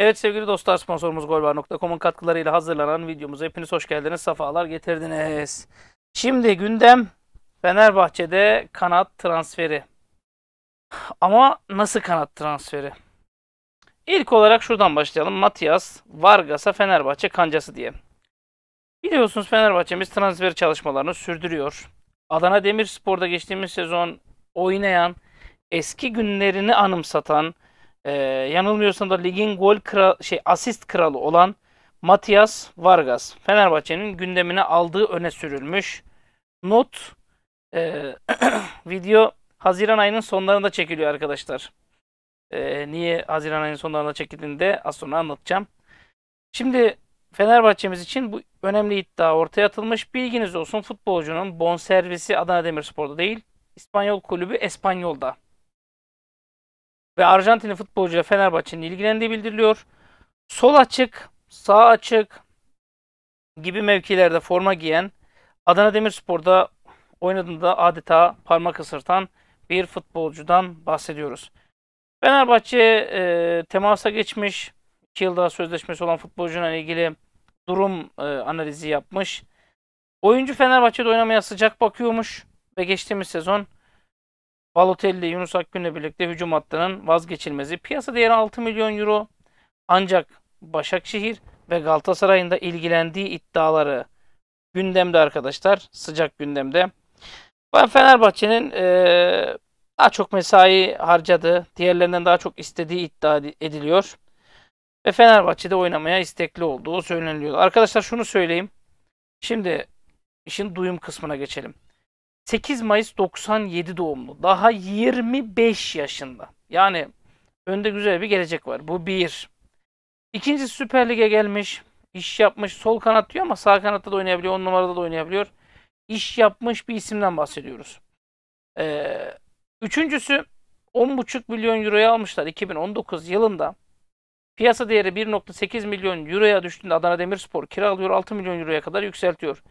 Evet sevgili dostlar sponsorumuz golbar.com'un katkılarıyla hazırlanan videomuza hepiniz hoş geldiniz. Safalar getirdiniz. Şimdi gündem Fenerbahçe'de kanat transferi. Ama nasıl kanat transferi? İlk olarak şuradan başlayalım. Matias Vargas'a Fenerbahçe kancası diye. Biliyorsunuz Fenerbahçe'miz transfer çalışmalarını sürdürüyor. Adana Demirspor'da geçtiğimiz sezon oynayan, eski günlerini anımsatan, ee, yanılmıyorsam da ligin gol kral şey asist kralı olan Matias Vargas Fenerbahçe'nin gündemine aldığı öne sürülmüş. Not e, video Haziran ayının sonlarında çekiliyor arkadaşlar. E, niye Haziran ayının sonlarında çekildiğini de az sonra anlatacağım. Şimdi Fenerbahçe'miz için bu önemli iddia ortaya atılmış. Bilginiz olsun futbolcunun bonservisi Adana Demirspor'da değil, İspanyol kulübü Espanyol'da ve Arjantinli futbolcuyla Fenerbahçe'nin ilgilendiği bildiriliyor. Sol açık, sağ açık gibi mevkilerde forma giyen Adana Demirspor'da oynadığında adeta parmak ısırtan bir futbolcudan bahsediyoruz. Fenerbahçe e, temasa geçmiş. 2 yıl daha sözleşmesi olan futbolcuyla ilgili durum e, analizi yapmış. Oyuncu Fenerbahçe'de oynamaya sıcak bakıyormuş ve geçtiğimiz sezon Balotelli, Yunus Akgün'le birlikte hücum hattının vazgeçilmezi. Piyasa değeri 6 milyon euro. Ancak Başakşehir ve Galatasaray'ın da ilgilendiği iddiaları gündemde arkadaşlar. Sıcak gündemde. Ben Fenerbahçe'nin ee, daha çok mesai harcadığı, diğerlerinden daha çok istediği iddia ediliyor. Ve Fenerbahçe'de oynamaya istekli olduğu söyleniliyor. Arkadaşlar şunu söyleyeyim. Şimdi işin duyum kısmına geçelim. 8 Mayıs 97 doğumlu. Daha 25 yaşında. Yani önde güzel bir gelecek var. Bu bir. İkinci Süper Lig'e gelmiş. İş yapmış. Sol kanat diyor ama sağ kanatta da oynayabiliyor. 10 numarada da oynayabiliyor. İş yapmış bir isimden bahsediyoruz. Ee, üçüncüsü 10,5 milyon euroya almışlar 2019 yılında. Piyasa değeri 1.8 milyon euroya düştüğünde Adana Demirspor kiralıyor 6 milyon euroya kadar yükseltiyor.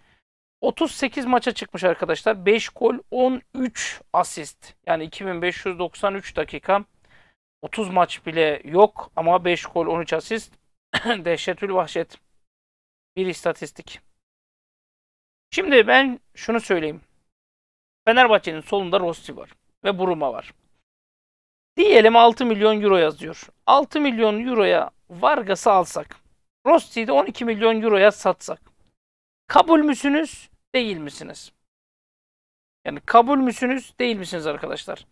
38 maça çıkmış arkadaşlar. 5 gol 13 asist. Yani 2593 dakika. 30 maç bile yok ama 5 gol 13 asist. Dehşetül vahşet. Bir istatistik. Şimdi ben şunu söyleyeyim. Fenerbahçe'nin solunda Rossi var ve Buruma var. Diyelim 6 milyon euro yazıyor. 6 milyon euroya Vargas'ı alsak. Rossi'yi de 12 milyon euroya satsak. Kabul müsünüz? değil misiniz? Yani kabul müsünüz değil misiniz arkadaşlar?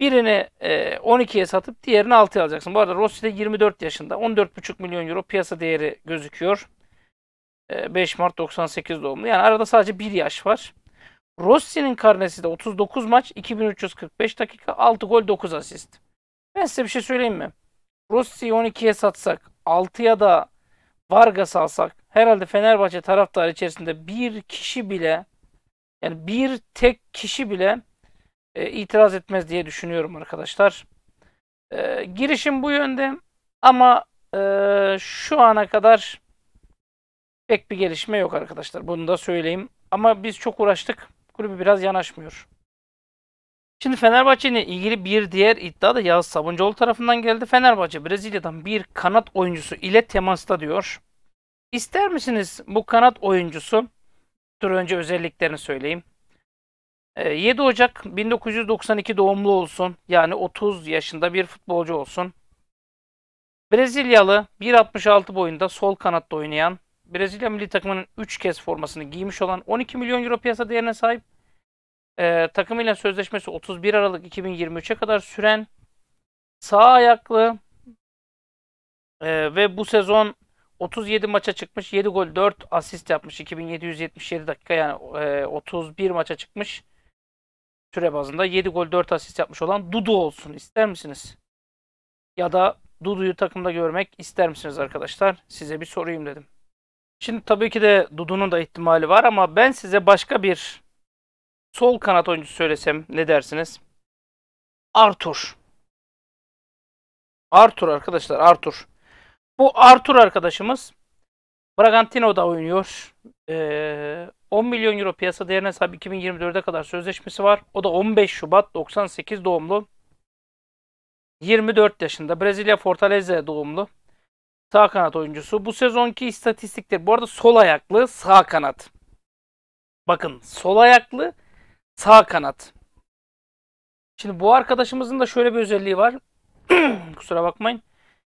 Birini e, 12'ye satıp diğerini 6'ya alacaksın. Bu arada Rossi 24 yaşında. 14,5 milyon euro piyasa değeri gözüküyor. E, 5 Mart 98 doğumlu. Yani arada sadece 1 yaş var. Rossi'nin karnesi de 39 maç, 2345 dakika, 6 gol, 9 asist. Ben size bir şey söyleyeyim mi? Rossi'yi 12'ye satsak, 6'ya da Vargas alsak herhalde Fenerbahçe taraftarı içerisinde bir kişi bile yani bir tek kişi bile e, itiraz etmez diye düşünüyorum arkadaşlar. E, girişim bu yönde ama e, şu ana kadar pek bir gelişme yok arkadaşlar. Bunu da söyleyeyim. Ama biz çok uğraştık. Kulübü biraz yanaşmıyor. Şimdi Fenerbahçe ilgili bir diğer iddia da Yağız Sabuncuoğlu tarafından geldi. Fenerbahçe Brezilya'dan bir kanat oyuncusu ile temasta diyor. İster misiniz bu kanat oyuncusu? Dur önce özelliklerini söyleyeyim. 7 ee, Ocak 1992 doğumlu olsun. Yani 30 yaşında bir futbolcu olsun. Brezilyalı 1.66 boyunda sol kanatta oynayan, Brezilya milli takımının 3 kez formasını giymiş olan 12 milyon euro piyasa değerine sahip e, takımıyla sözleşmesi 31 Aralık 2023'e kadar süren sağ ayaklı e, ve bu sezon 37 maça çıkmış, 7 gol, 4 asist yapmış. 2777 dakika yani e, 31 maça çıkmış. Süre bazında 7 gol, 4 asist yapmış olan Dudu olsun ister misiniz? Ya da Dudu'yu takımda görmek ister misiniz arkadaşlar? Size bir sorayım dedim. Şimdi tabii ki de Dudu'nun da ihtimali var ama ben size başka bir sol kanat oyuncusu söylesem ne dersiniz? Arthur. Arthur arkadaşlar Arthur. Bu Arthur arkadaşımız Bragantino'da oynuyor. Ee, 10 milyon euro piyasa değerine sahip 2024'e kadar sözleşmesi var. O da 15 Şubat 98 doğumlu. 24 yaşında. Brezilya Fortaleza doğumlu. Sağ kanat oyuncusu. Bu sezonki istatistikleri bu arada sol ayaklı sağ kanat. Bakın sol ayaklı Sağ kanat. Şimdi bu arkadaşımızın da şöyle bir özelliği var. Kusura bakmayın.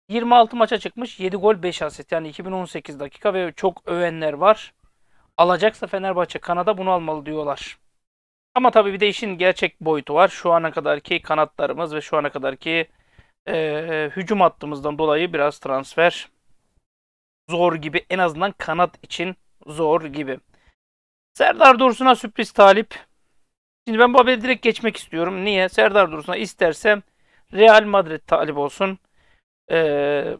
26 maça çıkmış. 7 gol 5 aset Yani 2018 dakika ve çok övenler var. Alacaksa Fenerbahçe kanada bunu almalı diyorlar. Ama tabii bir de işin gerçek boyutu var. Şu ana kadarki kanatlarımız ve şu ana kadarki e, hücum hattımızdan dolayı biraz transfer zor gibi. En azından kanat için zor gibi. Serdar Dursun'a sürpriz talip. Şimdi ben bu haberi direkt geçmek istiyorum. Niye? Serdar Dursun'a istersem Real Madrid talip olsun. Ee,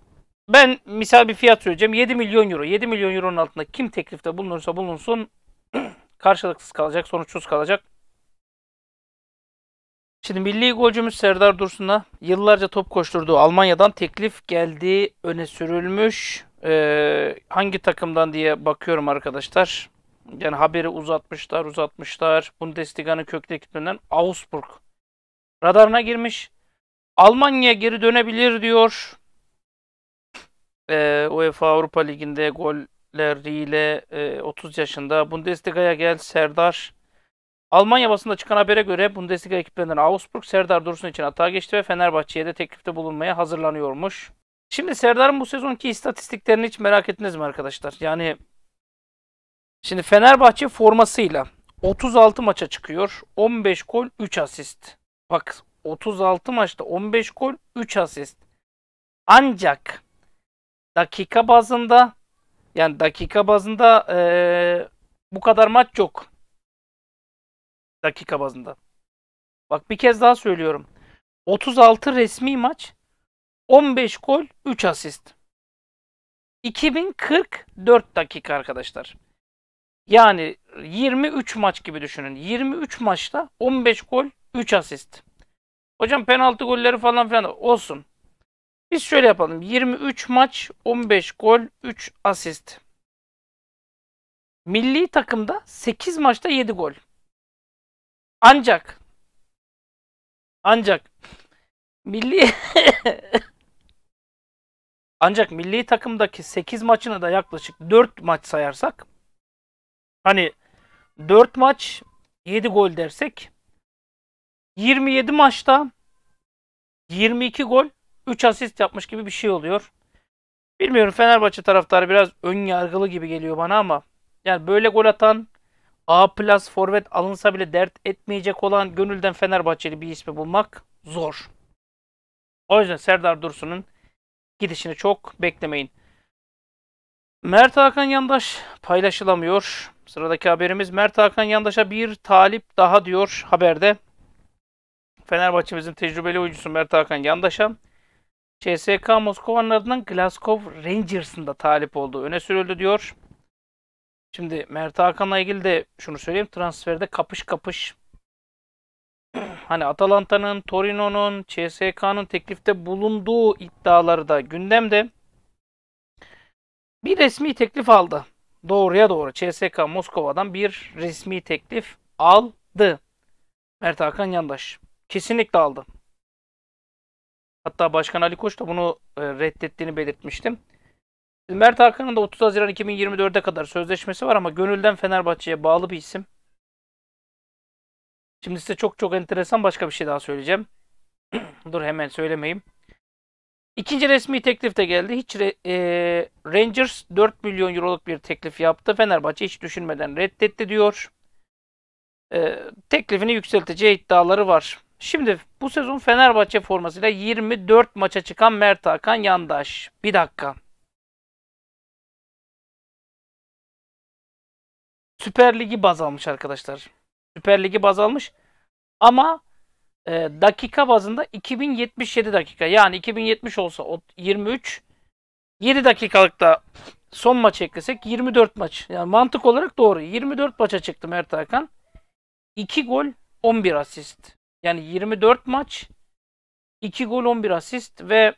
ben misal bir fiyat söyleyeceğim. 7 milyon euro. 7 milyon euronun altında kim teklifte bulunursa bulunsun karşılıksız kalacak, sonuçsuz kalacak. Şimdi milli golcümüz Serdar Dursun'a yıllarca top koşturduğu Almanya'dan teklif geldiği öne sürülmüş. Ee, hangi takımdan diye bakıyorum arkadaşlar. Yani haberi uzatmışlar uzatmışlar. Bundesliga'nın köklü ekibinden Augsburg radarına girmiş. Almanya geri dönebilir diyor. E, UEFA Avrupa Ligi'nde golleriyle e, 30 yaşında Bundesliga'ya gel Serdar. Almanya basında çıkan habere göre Bundesliga ekiplerinden Augsburg Serdar Dursun için hata geçti ve Fenerbahçe'ye de teklifte bulunmaya hazırlanıyormuş. Şimdi Serdar'ın bu sezonki istatistiklerini hiç merak ettiniz mi arkadaşlar? Yani Şimdi Fenerbahçe formasıyla 36 maça çıkıyor. 15 gol 3 asist. Bak 36 maçta 15 gol 3 asist. Ancak dakika bazında yani dakika bazında ee, bu kadar maç yok. Dakika bazında. Bak bir kez daha söylüyorum. 36 resmi maç 15 gol 3 asist. 2044 dakika arkadaşlar. Yani 23 maç gibi düşünün. 23 maçta 15 gol, 3 asist. Hocam penaltı golleri falan filan olsun. Biz şöyle yapalım. 23 maç, 15 gol, 3 asist. Milli takımda 8 maçta 7 gol. Ancak ancak milli ancak milli takımdaki 8 maçını da yaklaşık 4 maç sayarsak Hani 4 maç 7 gol dersek 27 maçta 22 gol 3 asist yapmış gibi bir şey oluyor. Bilmiyorum Fenerbahçe taraftarı biraz ön yargılı gibi geliyor bana ama yani böyle gol atan A plus forvet alınsa bile dert etmeyecek olan gönülden Fenerbahçeli bir ismi bulmak zor. O yüzden Serdar Dursun'un gidişini çok beklemeyin. Mert Hakan Yandaş paylaşılamıyor. Sıradaki haberimiz Mert Hakan Yandaş'a bir talip daha diyor haberde. Fenerbahçe'mizin tecrübeli oyuncusu Mert Hakan Yandaş'a CSK Moskova'nın ardından Glasgow Rangers'ın da talip olduğu öne sürüldü diyor. Şimdi Mert Hakan'la ilgili de şunu söyleyeyim. Transferde kapış kapış. hani Atalanta'nın, Torino'nun, CSK'nın teklifte bulunduğu iddiaları da gündemde. Bir resmi teklif aldı. Doğruya doğru CSK Moskova'dan bir resmi teklif aldı. Mert Hakan Yandaş. Kesinlikle aldı. Hatta Başkan Ali Koç da bunu e, reddettiğini belirtmiştim. Mert Hakan'ın da 30 Haziran 2024'e kadar sözleşmesi var ama gönülden Fenerbahçe'ye bağlı bir isim. Şimdi size çok çok enteresan başka bir şey daha söyleyeceğim. Dur hemen söylemeyeyim. İkinci resmi teklif de geldi. Hiç re, e, Rangers 4 milyon euroluk bir teklif yaptı. Fenerbahçe hiç düşünmeden reddetti diyor. E, teklifini yükselteceği iddiaları var. Şimdi bu sezon Fenerbahçe formasıyla 24 maça çıkan Mert Hakan Yandaş. Bir dakika. Süper Ligi baz almış arkadaşlar. Süper Ligi baz almış. Ama e, dakika bazında 2077 dakika. Yani 2070 olsa 23 7 dakikalıkta son maç eklesek 24 maç. Yani mantık olarak doğru. 24 maça çıktı Mert Hakan. 2 gol 11 asist. Yani 24 maç 2 gol 11 asist ve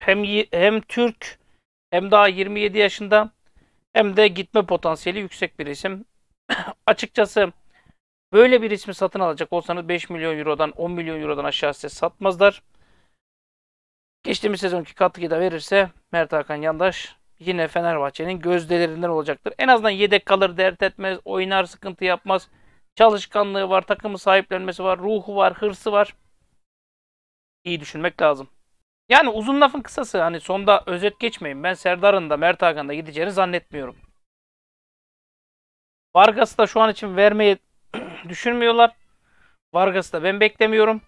hem hem Türk hem daha 27 yaşında hem de gitme potansiyeli yüksek bir isim. Açıkçası Böyle bir ismi satın alacak olsanız 5 milyon eurodan 10 milyon eurodan aşağı size satmazlar. Geçtiğimiz sezonki katkıyı da verirse Mert Hakan Yandaş yine Fenerbahçe'nin gözdelerinden olacaktır. En azından yedek kalır, dert etmez, oynar, sıkıntı yapmaz. Çalışkanlığı var, takımı sahiplenmesi var, ruhu var, hırsı var. İyi düşünmek lazım. Yani uzun lafın kısası hani sonda özet geçmeyin. Ben Serdar'ın da Mert Hakan'da gideceğini zannetmiyorum. Vargas'ı da şu an için vermeye düşünmüyorlar. Vargas'ı da ben beklemiyorum.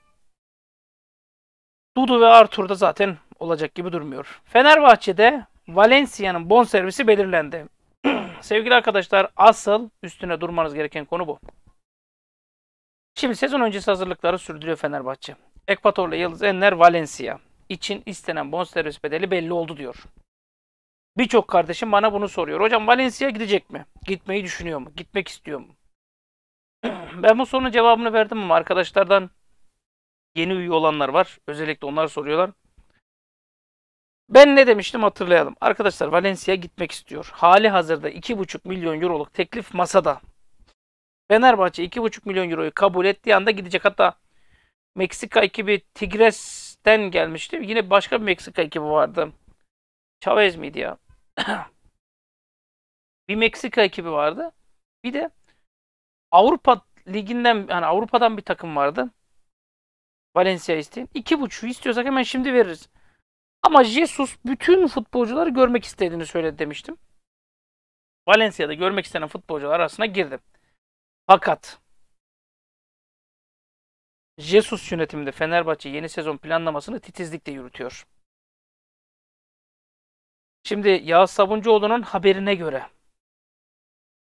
Dudu ve Arthur da zaten olacak gibi durmuyor. Fenerbahçe'de Valencia'nın bonservisi belirlendi. Sevgili arkadaşlar asıl üstüne durmanız gereken konu bu. Şimdi sezon öncesi hazırlıkları sürdürüyor Fenerbahçe. Ekvatorlu Yıldız Enler Valencia için istenen bonservis bedeli belli oldu diyor. Birçok kardeşim bana bunu soruyor. Hocam Valencia gidecek mi? Gitmeyi düşünüyor mu? Gitmek istiyor mu? ben bu sorunun cevabını verdim ama arkadaşlardan yeni üye olanlar var. Özellikle onlar soruyorlar. Ben ne demiştim hatırlayalım. Arkadaşlar Valencia gitmek istiyor. Hali hazırda 2,5 milyon euroluk teklif masada. Fenerbahçe 2,5 milyon euroyu kabul ettiği anda gidecek. Hatta Meksika ekibi Tigres'ten gelmişti. Yine başka bir Meksika ekibi vardı. Chavez miydi ya? bir Meksika ekibi vardı. Bir de Avrupa liginden yani Avrupa'dan bir takım vardı. Valencia isteyin. İki buçuğu istiyorsak hemen şimdi veririz. Ama Jesus bütün futbolcuları görmek istediğini söyledi demiştim. Valencia'da görmek istenen futbolcular arasına girdim. Fakat Jesus yönetiminde Fenerbahçe yeni sezon planlamasını titizlikle yürütüyor. Şimdi Yağız Sabuncuoğlu'nun haberine göre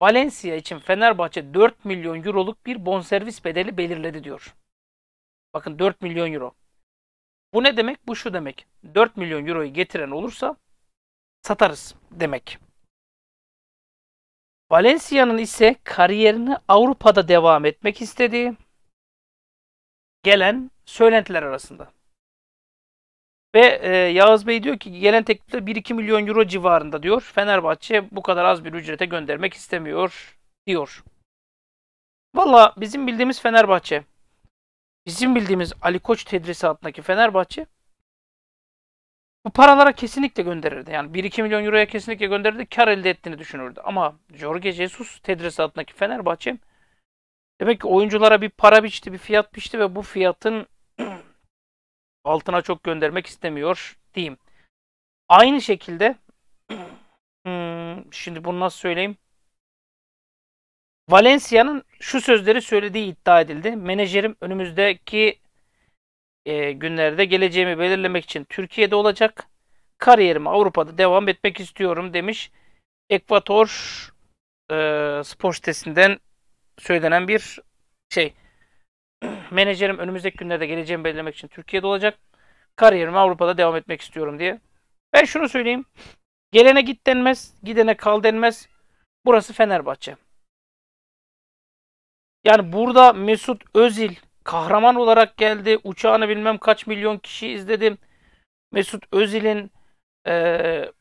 Valencia için Fenerbahçe 4 milyon euroluk bir bonservis bedeli belirledi diyor. Bakın 4 milyon euro. Bu ne demek? Bu şu demek. 4 milyon euroyu getiren olursa satarız demek. Valencia'nın ise kariyerini Avrupa'da devam etmek istediği gelen söylentiler arasında. Ve e, Yağız Bey diyor ki gelen teklifte 1-2 milyon euro civarında diyor. Fenerbahçe bu kadar az bir ücrete göndermek istemiyor diyor. Valla bizim bildiğimiz Fenerbahçe, bizim bildiğimiz Ali Koç tedrisatındaki Fenerbahçe bu paralara kesinlikle gönderirdi. Yani 1-2 milyon euroya kesinlikle gönderirdi. Kar elde ettiğini düşünürdü. Ama Jorge Jesus tedrisatındaki Fenerbahçe demek ki oyunculara bir para biçti, bir fiyat biçti ve bu fiyatın altına çok göndermek istemiyor diyeyim. Aynı şekilde hmm, şimdi bunu nasıl söyleyeyim? Valencia'nın şu sözleri söylediği iddia edildi. Menajerim önümüzdeki e, günlerde geleceğimi belirlemek için Türkiye'de olacak. Kariyerimi Avrupa'da devam etmek istiyorum demiş. Ekvator e, spor sitesinden söylenen bir şey. menajerim önümüzdeki günlerde geleceğimi belirlemek için Türkiye'de olacak. Kariyerime Avrupa'da devam etmek istiyorum diye. Ben şunu söyleyeyim. Gelene git denmez, gidene kal denmez. Burası Fenerbahçe. Yani burada Mesut Özil kahraman olarak geldi. Uçağını bilmem kaç milyon kişi izledim. Mesut Özil'in e,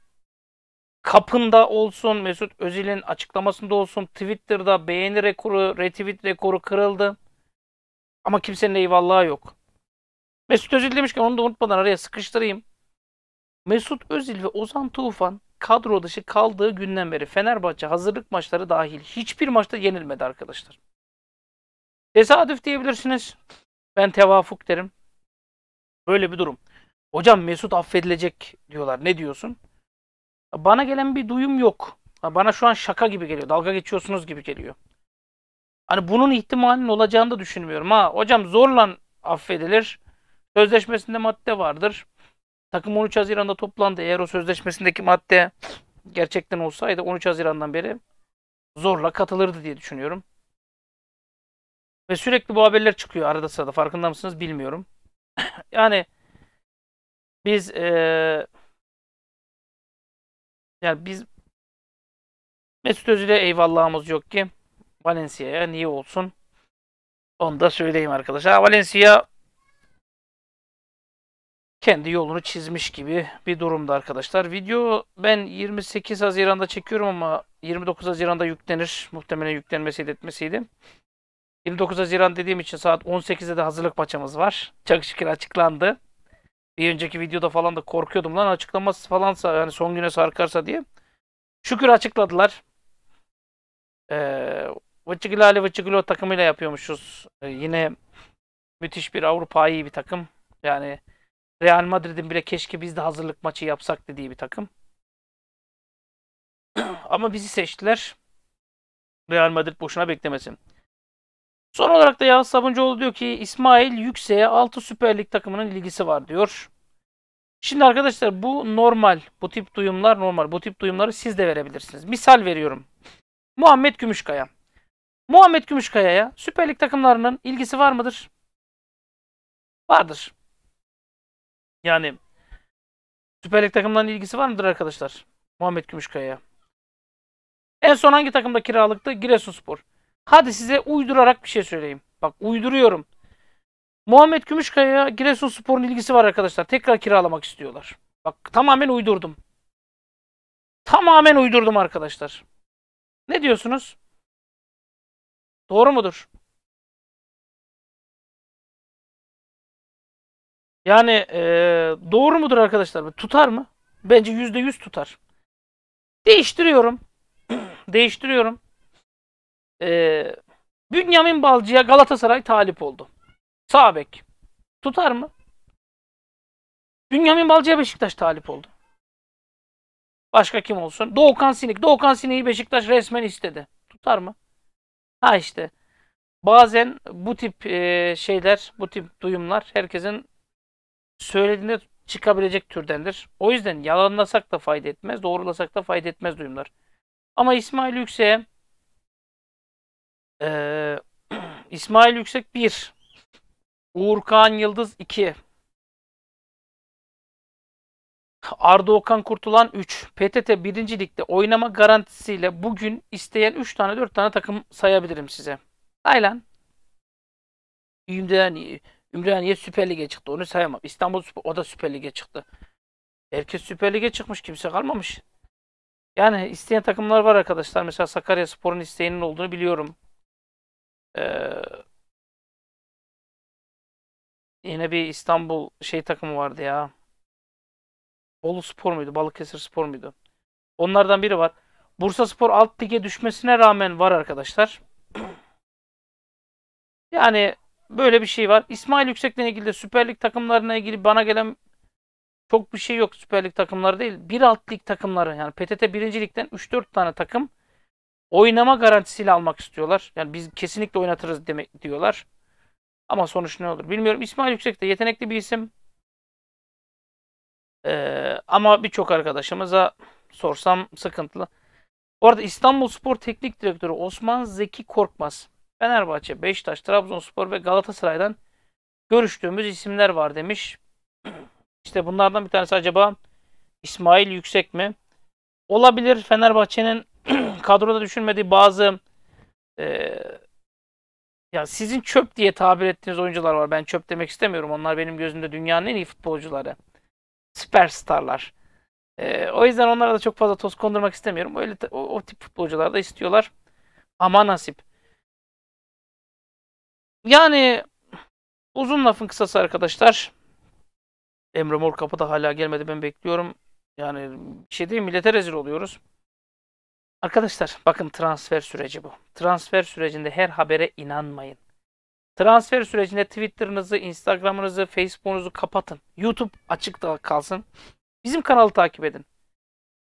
kapında olsun, Mesut Özil'in açıklamasında olsun, Twitter'da beğeni rekoru, retweet rekoru kırıldı. Ama kimsenin eyvallahı yok. Mesut Özil demişken onu da unutmadan araya sıkıştırayım. Mesut Özil ve Ozan Tufan kadro dışı kaldığı günden beri Fenerbahçe hazırlık maçları dahil hiçbir maçta yenilmedi arkadaşlar. Tesadüf diyebilirsiniz. Ben tevafuk derim. Böyle bir durum. Hocam Mesut affedilecek diyorlar. Ne diyorsun? Bana gelen bir duyum yok. Bana şu an şaka gibi geliyor. Dalga geçiyorsunuz gibi geliyor. Hani bunun ihtimalinin olacağını da düşünmüyorum. Ha hocam zorla affedilir. Sözleşmesinde madde vardır. Takım 13 Haziran'da toplandı. Eğer o sözleşmesindeki madde gerçekten olsaydı 13 Haziran'dan beri zorla katılırdı diye düşünüyorum. Ve sürekli bu haberler çıkıyor arada sırada. Farkında mısınız bilmiyorum. yani biz ee, yani biz Mesut Özil'e eyvallahımız yok ki. Valencia'ya niye olsun? Onu da söyleyeyim arkadaşlar. Valencia kendi yolunu çizmiş gibi bir durumda arkadaşlar. Video ben 28 Haziran'da çekiyorum ama 29 Haziran'da yüklenir. Muhtemelen yüklenmeseydi etmeseydi. 29 Haziran dediğim için saat 18'de de hazırlık maçımız var. Çok şükür açıklandı. Bir önceki videoda falan da korkuyordum lan açıklaması falansa yani son güne sarkarsa diye. Şükür açıkladılar. Ee, Vıçıgıla ile Vıçıgılo takımıyla yapıyormuşuz. Ee, yine müthiş bir Avrupa iyi bir takım. Yani Real Madrid'in bile keşke biz de hazırlık maçı yapsak dediği bir takım. Ama bizi seçtiler. Real Madrid boşuna beklemesin. Son olarak da Yağız Sabuncuoğlu diyor ki İsmail Yükse'ye 6 Süper Lig takımının ilgisi var diyor. Şimdi arkadaşlar bu normal. Bu tip duyumlar normal. Bu tip duyumları siz de verebilirsiniz. Misal veriyorum. Muhammed Gümüşkaya. Muhammed Gümüşkaya'ya Süper Lig takımlarının ilgisi var mıdır? Vardır. Yani Süper Lig takımlarının ilgisi var mıdır arkadaşlar? Muhammed Gümüşkaya'ya. En son hangi takımda kiralıktı? Giresunspor. Hadi size uydurarak bir şey söyleyeyim. Bak uyduruyorum. Muhammed Gümüşkaya'ya Giresunspor'un ilgisi var arkadaşlar. Tekrar kiralamak istiyorlar. Bak tamamen uydurdum. Tamamen uydurdum arkadaşlar. Ne diyorsunuz? Doğru mudur? Yani e, doğru mudur arkadaşlar? Tutar mı? Bence yüzde yüz tutar. Değiştiriyorum. Değiştiriyorum. E, Bünyamin Balcı'ya Galatasaray talip oldu. Sağ bek. Tutar mı? Bünyamin Balcı'ya Beşiktaş talip oldu. Başka kim olsun? Doğukan Sinik. Doğukan Sinik'i Beşiktaş resmen istedi. Tutar mı? Ha işte bazen bu tip e, şeyler, bu tip duyumlar herkesin söylediğinde çıkabilecek türdendir. O yüzden yalanlasak da fayda etmez, doğrulasak da fayda etmez duyumlar. Ama İsmail Yüksek'e e, İsmail Yüksek 1 Uğurkan Yıldız 2 Arda Okan Kurtulan 3. PTT 1. Lig'de oynama garantisiyle bugün isteyen 3 tane 4 tane takım sayabilirim size. Taylan. Ümraniye, Ümraniye Süper Lig'e çıktı. Onu sayamam. İstanbul Süper, o da Süper Lig'e çıktı. Herkes Süper Lig'e çıkmış. Kimse kalmamış. Yani isteyen takımlar var arkadaşlar. Mesela Sakarya Spor'un isteğinin olduğunu biliyorum. Ee, yine bir İstanbul şey takımı vardı ya. Bolu Spor muydu? Balıkesir Spor muydu? Onlardan biri var. Bursa Spor alt lige düşmesine rağmen var arkadaşlar. Yani böyle bir şey var. İsmail Yüksek'le ilgili de Süper Lig takımlarına ilgili bana gelen çok bir şey yok Süper Lig takımları değil. Bir alt lig takımları yani PTT 1. Lig'den 3-4 tane takım oynama garantisiyle almak istiyorlar. Yani biz kesinlikle oynatırız demek diyorlar. Ama sonuç ne olur bilmiyorum. İsmail Yüksek de yetenekli bir isim. Ee, ama birçok arkadaşımıza sorsam sıkıntılı. Bu arada İstanbul Spor Teknik Direktörü Osman Zeki Korkmaz, Fenerbahçe, Beşiktaş, Trabzonspor ve Galatasaray'dan görüştüğümüz isimler var demiş. İşte bunlardan bir tanesi acaba İsmail Yüksek mi? Olabilir Fenerbahçe'nin kadroda düşünmediği bazı e, ya sizin çöp diye tabir ettiğiniz oyuncular var. Ben çöp demek istemiyorum. Onlar benim gözümde dünyanın en iyi futbolcuları süperstarlar. E, o yüzden onlara da çok fazla toz kondurmak istemiyorum. Öyle o, o tip futbolcular da istiyorlar. Ama nasip. Yani uzun lafın kısası arkadaşlar. Emre Mor kapıda hala gelmedi. Ben bekliyorum. Yani bir şey değil millete rezil oluyoruz. Arkadaşlar bakın transfer süreci bu. Transfer sürecinde her habere inanmayın. Transfer sürecinde Twitter'ınızı, Instagram'ınızı, Facebook'unuzu kapatın. YouTube açıkta kalsın. Bizim kanalı takip edin.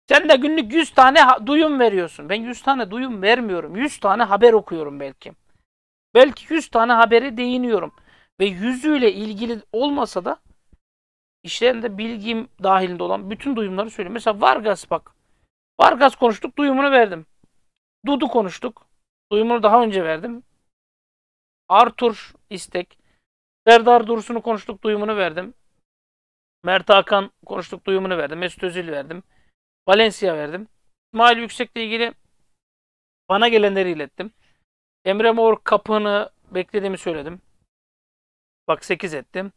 Sen de günlük 100 tane duyum veriyorsun. Ben 100 tane duyum vermiyorum. 100 tane haber okuyorum belki. Belki 100 tane habere değiniyorum. Ve yüzüyle ilgili olmasa da işlerinde bilgim dahilinde olan bütün duyumları söylüyorum. Mesela Vargas bak. Vargas konuştuk, duyumunu verdim. Dudu konuştuk. Duyumunu daha önce verdim. Arthur, istek. Serdar Dursun'u konuştuk duyumunu verdim. Mert Hakan konuştuk duyumunu verdim. Mesut Özil verdim. Valencia verdim. İsmail Yüksek'le ilgili bana gelenleri ilettim. Emre Mor kapını beklediğimi söyledim. Bak 8 ettim.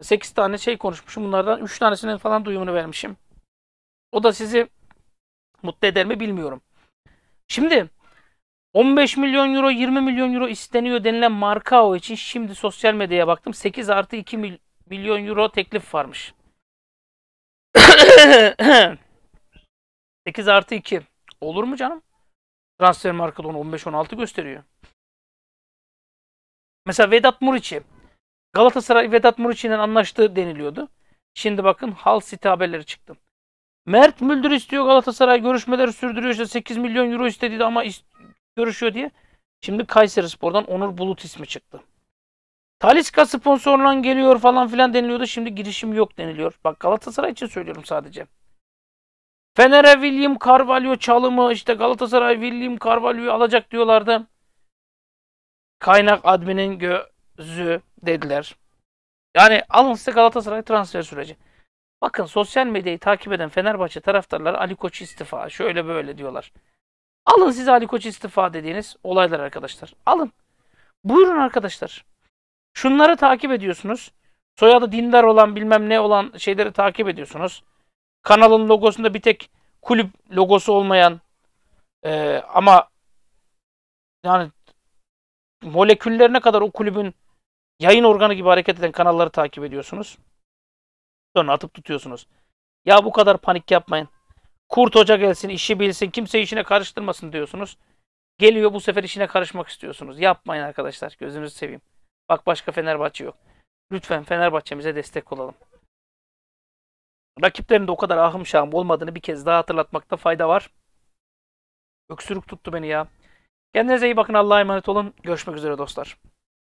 8 tane şey konuşmuşum. Bunlardan 3 tanesinin falan duyumunu vermişim. O da sizi mutlu eder mi bilmiyorum. Şimdi 15 milyon euro 20 milyon euro isteniyor denilen Markao için şimdi sosyal medyaya baktım. 8 artı 2 mil milyon euro teklif varmış. 8 artı 2. Olur mu canım? Transfer onu 15-16 gösteriyor. Mesela Vedat Muriçi. Galatasaray Vedat Muriçi'yle anlaştığı deniliyordu. Şimdi bakın Hal City haberleri çıktı. Mert Müldür istiyor Galatasaray görüşmeleri sürdürüyor işte 8 milyon euro istedi ama görüşüyor diye. Şimdi Kayseri Spor'dan Onur Bulut ismi çıktı. Taliska sponsorlan geliyor falan filan deniliyordu. Şimdi girişim yok deniliyor. Bak Galatasaray için söylüyorum sadece. Fener'e William Carvalho çalımı işte Galatasaray William Carvalho'yu alacak diyorlardı. Kaynak adminin gözü dediler. Yani alın size Galatasaray transfer süreci. Bakın sosyal medyayı takip eden Fenerbahçe taraftarları Ali Koç istifa şöyle böyle diyorlar. Alın siz Ali Koç istifa dediğiniz olaylar arkadaşlar. Alın. Buyurun arkadaşlar. Şunları takip ediyorsunuz. Soyadı dindar olan bilmem ne olan şeyleri takip ediyorsunuz. Kanalın logosunda bir tek kulüp logosu olmayan e, ama yani moleküllerine kadar o kulübün yayın organı gibi hareket eden kanalları takip ediyorsunuz. Sonra atıp tutuyorsunuz. Ya bu kadar panik yapmayın. Kurt hoca gelsin, işi bilsin, kimse işine karıştırmasın diyorsunuz. Geliyor bu sefer işine karışmak istiyorsunuz. Yapmayın arkadaşlar. Gözünüzü seveyim. Bak başka Fenerbahçe yok. Lütfen Fenerbahçe'mize destek olalım. rakiplerinde o kadar ahım şahım olmadığını bir kez daha hatırlatmakta fayda var. Öksürük tuttu beni ya. Kendinize iyi bakın. Allah'a emanet olun. Görüşmek üzere dostlar.